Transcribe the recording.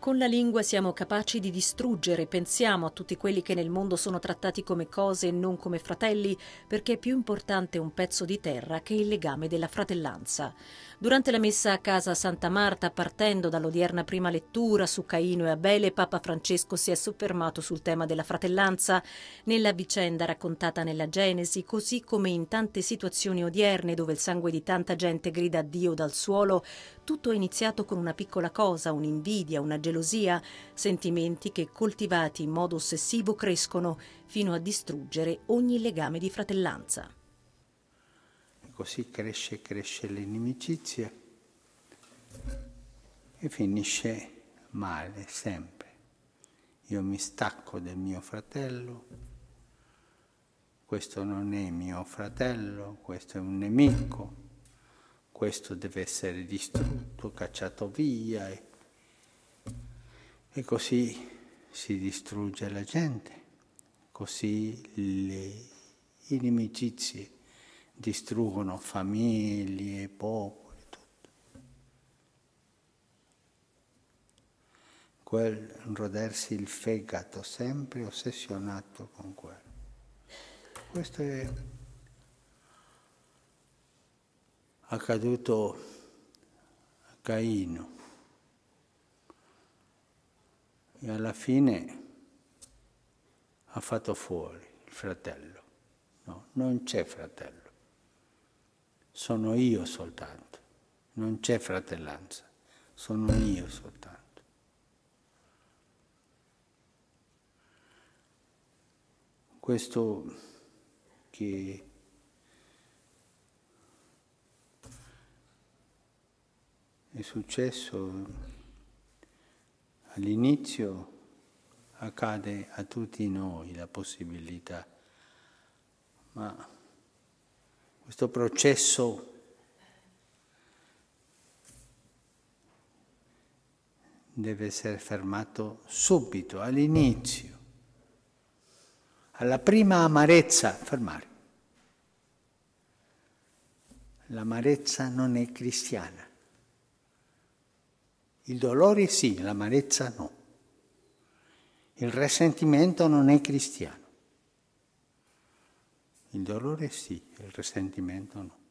Con la lingua siamo capaci di distruggere, pensiamo a tutti quelli che nel mondo sono trattati come cose e non come fratelli, perché è più importante un pezzo di terra che il legame della fratellanza. Durante la messa a casa a Santa Marta, partendo dall'odierna prima lettura su Caino e Abele, Papa Francesco si è soffermato sul tema della fratellanza, nella vicenda raccontata nella Genesi, così come in tante situazioni odierne dove il sangue di tanta gente grida a Dio dal suolo, tutto è iniziato con una piccola cosa, un'invidia, una gelosia, sentimenti che coltivati in modo ossessivo crescono fino a distruggere ogni legame di fratellanza. così cresce e cresce l'inimicizia e finisce male sempre. Io mi stacco del mio fratello, questo non è mio fratello, questo è un nemico questo deve essere distrutto, cacciato via. E così si distrugge la gente, così le inimicizie distruggono famiglie, popoli, tutto. Quel rodersi il fegato, sempre ossessionato con quello. Questo è accaduto a Caino e alla fine ha fatto fuori il fratello. No, non c'è fratello. Sono io soltanto. Non c'è fratellanza. Sono io soltanto. Questo che è successo all'inizio accade a tutti noi la possibilità, ma questo processo deve essere fermato subito, all'inizio. Alla prima amarezza, fermare. L'amarezza non è cristiana. Il dolore sì, l'amarezza no. Il risentimento non è cristiano. Il dolore sì, il risentimento no.